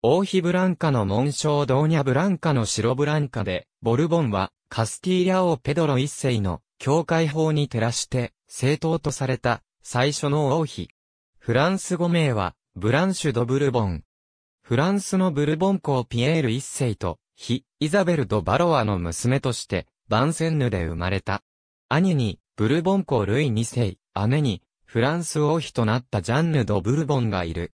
王妃ブランカの紋章ドーニャブランカの白ブランカで、ボルボンはカスティーリャ王ペドロ一世の教会法に照らして正当とされた最初の王妃。フランス語名はブランシュ・ド・ブルボン。フランスのブルボン公ピエール一世と、非イザベル・ド・バロアの娘として、バンセンヌで生まれた。兄に、ブルボン公ルイ二世、姉に、フランス王妃となったジャンヌ・ド・ブルボンがいる。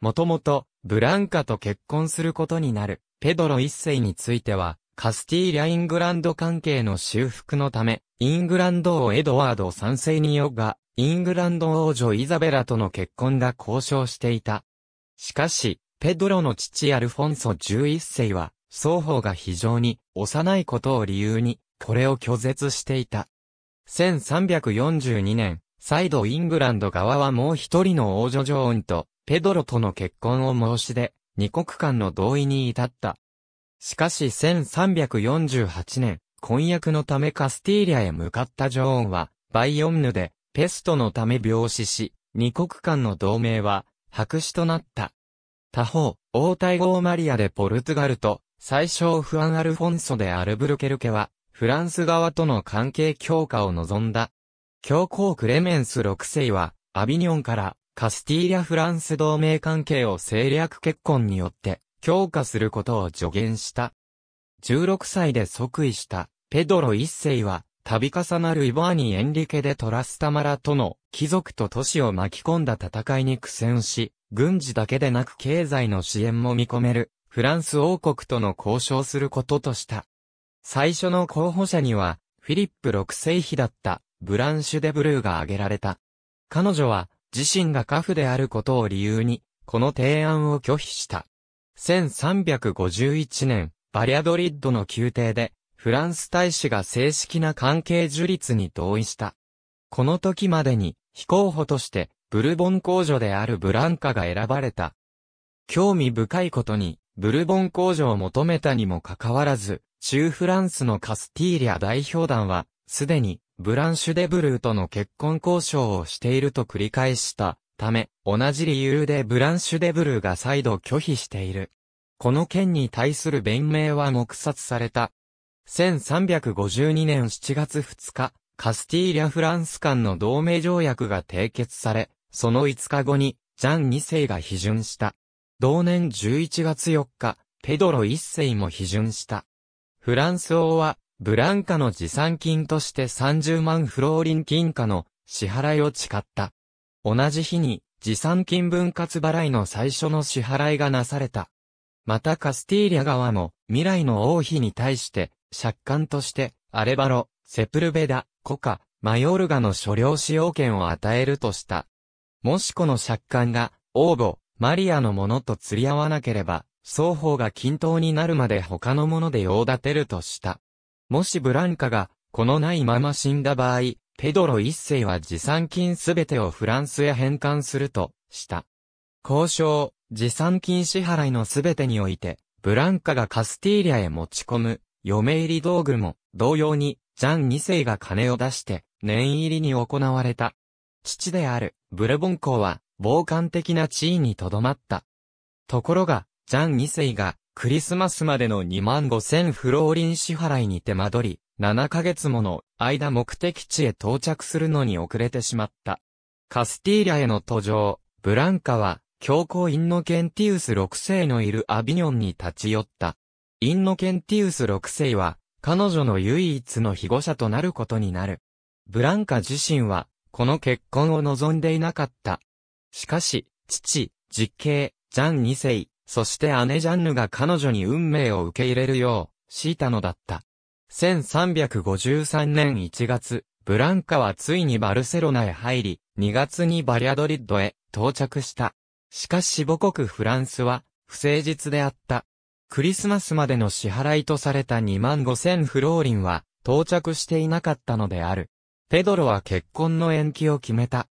もともと、ブランカと結婚することになる、ペドロ一世については、カスティーリャ・イングランド関係の修復のため、イングランド王エドワード三世によが、イングランド王女イザベラとの結婚が交渉していた。しかし、ペドロの父アルフォンソ11世は、双方が非常に幼いことを理由に、これを拒絶していた。1342年、再度イングランド側はもう一人の王女ジョーンとペドロとの結婚を申し出、二国間の同意に至った。しかし1348年、婚約のためカスティーリャへ向かったジョーンは、バイオンヌで、ペストのため病死し、二国間の同盟は、白紙となった。他方、王太后マリアでポルトガルと、最小フアン・アルフォンソでアルブルケルケは、フランス側との関係強化を望んだ。教皇クレメンス6世は、アビニョンからカスティーリャ・フランス同盟関係を政略結婚によって強化することを助言した。16歳で即位したペドロ一世は度重なるイバーニ・エンリケ・でトラスタマラとの貴族と都市を巻き込んだ戦いに苦戦し、軍事だけでなく経済の支援も見込めるフランス王国との交渉することとした。最初の候補者にはフィリップ6世妃だったブランシュ・デ・ブルーが挙げられた。彼女は自身が家父であることを理由に、この提案を拒否した。1351年、バリアドリッドの宮廷で、フランス大使が正式な関係樹立に同意した。この時までに、非候補として、ブルボン公女であるブランカが選ばれた。興味深いことに、ブルボン公女を求めたにもかかわらず、中フランスのカスティーリア代表団は、すでに、ブランシュデブルーとの結婚交渉をしていると繰り返したため、同じ理由でブランシュデブルーが再度拒否している。この件に対する弁明は黙殺された。1352年7月2日、カスティーリャ・フランス間の同盟条約が締結され、その5日後に、ジャン2世が批准した。同年11月4日、ペドロ1世も批准した。フランス王は、ブランカの持参金として30万フローリン金貨の支払いを誓った。同じ日に持参金分割払いの最初の支払いがなされた。またカスティーリャ側も未来の王妃に対して借款としてアレバロ、セプルベダ、コカ、マヨルガの所領使用権を与えるとした。もしこの借款が王母、マリアのものと釣り合わなければ、双方が均等になるまで他のもので用立てるとした。もしブランカが、このないまま死んだ場合、ペドロ一世は持参金すべてをフランスへ返還すると、した。交渉、持参金支払いのすべてにおいて、ブランカがカスティーリャへ持ち込む、嫁入り道具も、同様に、ジャン二世が金を出して、念入りに行われた。父である、ブルボン公は、傍観的な地位にとどまった。ところが、ザン2世が、クリスマスまでの2万5千フローリン支払いに手間取り、7ヶ月もの間目的地へ到着するのに遅れてしまった。カスティーリャへの途上、ブランカは、教皇インノケンティウス6世のいるアビニョンに立ち寄った。インノケンティウス6世は、彼女の唯一の被護者となることになる。ブランカ自身は、この結婚を望んでいなかった。しかし、父、実刑、ジャン2世、そして姉ジャンヌが彼女に運命を受け入れるよう、強いたのだった。1353年1月、ブランカはついにバルセロナへ入り、2月にバリアドリッドへ到着した。しかし母国フランスは、不誠実であった。クリスマスまでの支払いとされた2万5千フローリンは、到着していなかったのである。ペドロは結婚の延期を決めた。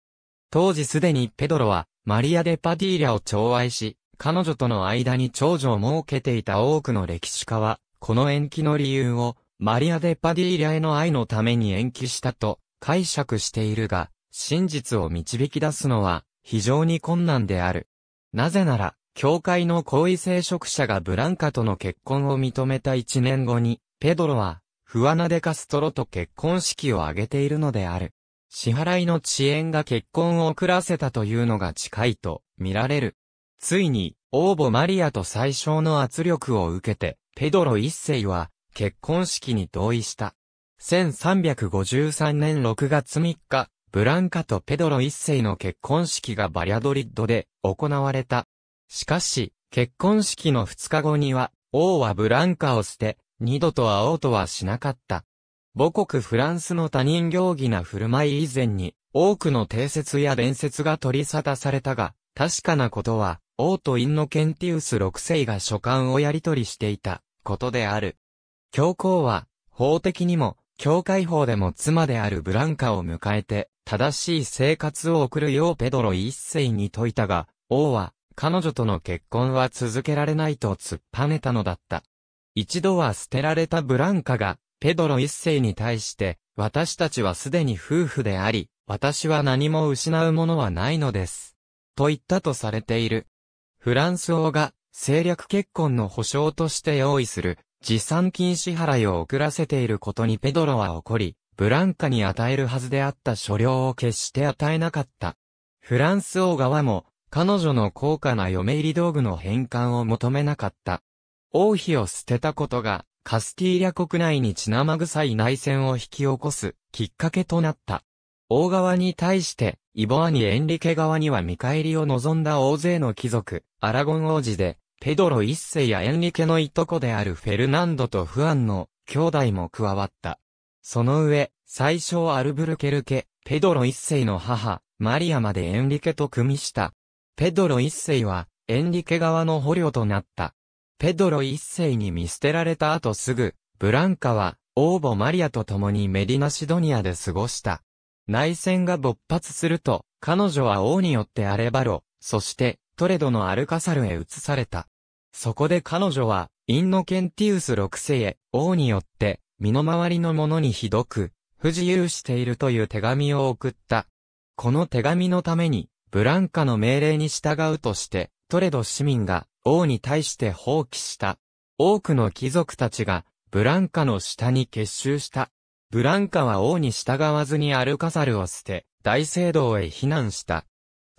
当時すでにペドロは、マリア・デ・パディーリャを寵愛し、彼女との間に長女を設けていた多くの歴史家は、この延期の理由を、マリア・デ・パディーリャへの愛のために延期したと解釈しているが、真実を導き出すのは非常に困難である。なぜなら、教会の高位聖職者がブランカとの結婚を認めた一年後に、ペドロは、フアナ・デ・カストロと結婚式を挙げているのである。支払いの遅延が結婚を遅らせたというのが近いと見られる。ついに、王母マリアと最小の圧力を受けて、ペドロ一世は、結婚式に同意した。1353年6月3日、ブランカとペドロ一世の結婚式がバリアドリッドで行われた。しかし、結婚式の2日後には、王はブランカを捨て、二度と会おうとはしなかった。母国フランスの他人行儀な振る舞い以前に、多くの定説や伝説が取り沙汰されたが、確かなことは、王とインノケンティウス6世が書簡をやり取りしていたことである。教皇は、法的にも、教会法でも妻であるブランカを迎えて、正しい生活を送るようペドロ一世に説いたが、王は、彼女との結婚は続けられないと突っぱねたのだった。一度は捨てられたブランカが、ペドロ一世に対して、私たちはすでに夫婦であり、私は何も失うものはないのです。と言ったとされている。フランス王が政略結婚の保証として用意する持参金支払いを遅らせていることにペドロは怒り、ブランカに与えるはずであった所領を決して与えなかった。フランス王側も、彼女の高価な嫁入り道具の返還を求めなかった。王妃を捨てたことが、カスティーリャ国内に血生臭い内戦を引き起こすきっかけとなった。大側に対して、イボアニ・エンリケ側には見返りを望んだ大勢の貴族、アラゴン王子で、ペドロ一世やエンリケのいとこであるフェルナンドとフアンの兄弟も加わった。その上、最初アルブルケルケ、ペドロ一世の母、マリアまでエンリケと組みした。ペドロ一世は、エンリケ側の捕虜となった。ペドロ一世に見捨てられた後すぐ、ブランカは、王母マリアと共にメディナシドニアで過ごした。内戦が勃発すると、彼女は王によってアレバロ、そして、トレドのアルカサルへ移された。そこで彼女は、インノケンティウス6世へ、王によって、身の回りの者にひどく、不自由しているという手紙を送った。この手紙のために、ブランカの命令に従うとして、トレド市民が王に対して放棄した。多くの貴族たちが、ブランカの下に結集した。ブランカは王に従わずにアルカサルを捨て、大聖堂へ避難した。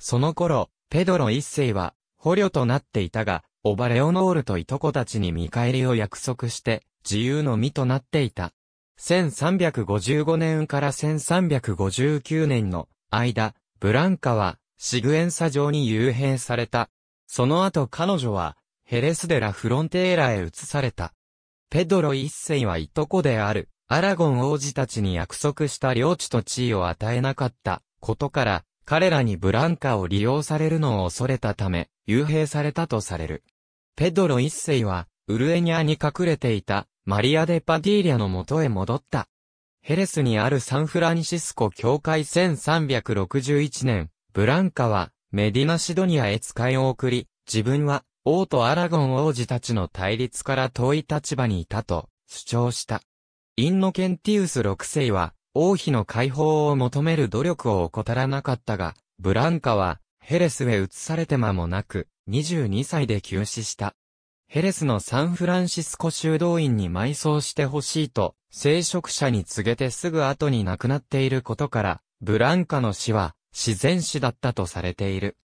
その頃、ペドロ一世は、捕虜となっていたが、オバレオノールといとこたちに見返りを約束して、自由の身となっていた。1355年から1359年の間、ブランカは、シグエンサ城に幽閉された。その後彼女は、ヘレスデラ・フロンテーラへ移された。ペドロ一世はいとこである、アラゴン王子たちに約束した領地と地位を与えなかったことから、彼らにブランカを利用されるのを恐れたため、幽閉されたとされる。ペドロ一世は、ウルエニアに隠れていたマリア・デ・パディーリャの元へ戻った。ヘレスにあるサンフランシスコ教会1361年、ブランカはメディナ・シドニアへ使いを送り、自分は王とアラゴン王子たちの対立から遠い立場にいたと主張した。インノケンティウス6世は、王妃の解放を求める努力を怠らなかったが、ブランカは、ヘレスへ移されて間もなく、22歳で急死した。ヘレスのサンフランシスコ修道院に埋葬してほしいと、聖職者に告げてすぐ後に亡くなっていることから、ブランカの死は自然死だったとされている。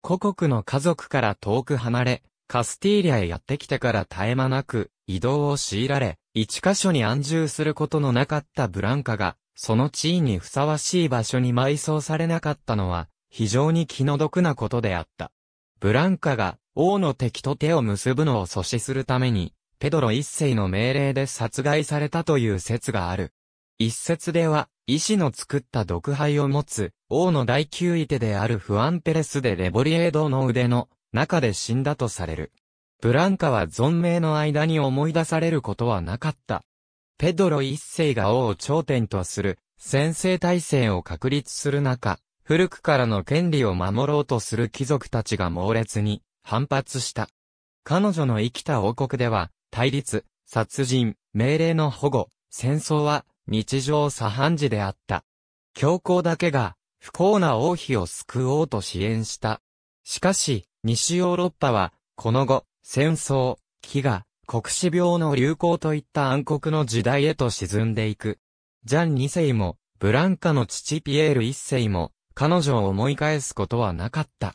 故国の家族から遠く離れ、カスティーリアへやってきてから絶え間なく、移動を強いられ、一箇所に安住することのなかったブランカが、その地位にふさわしい場所に埋葬されなかったのは、非常に気の毒なことであった。ブランカが、王の敵と手を結ぶのを阻止するために、ペドロ一世の命令で殺害されたという説がある。一説では、医師の作った毒杯を持つ、王の第9位手であるフアンペレスでレボリエードの腕の中で死んだとされる。ブランカは存命の間に思い出されることはなかった。ペドロ一世が王を頂点とする、先制体制を確立する中、古くからの権利を守ろうとする貴族たちが猛烈に反発した。彼女の生きた王国では、対立、殺人、命令の保護、戦争は日常茶飯事であった。教皇だけが不幸な王妃を救おうと支援した。しかし、西ヨーロッパは、この後、戦争、飢餓、国死病の流行といった暗黒の時代へと沈んでいく。ジャン2世も、ブランカの父ピエール1世も、彼女を思い返すことはなかった。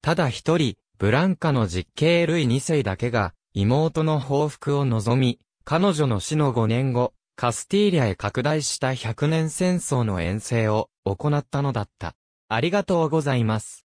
ただ一人、ブランカの実刑類2世だけが、妹の報復を望み、彼女の死の5年後、カスティーリャへ拡大した100年戦争の遠征を行ったのだった。ありがとうございます。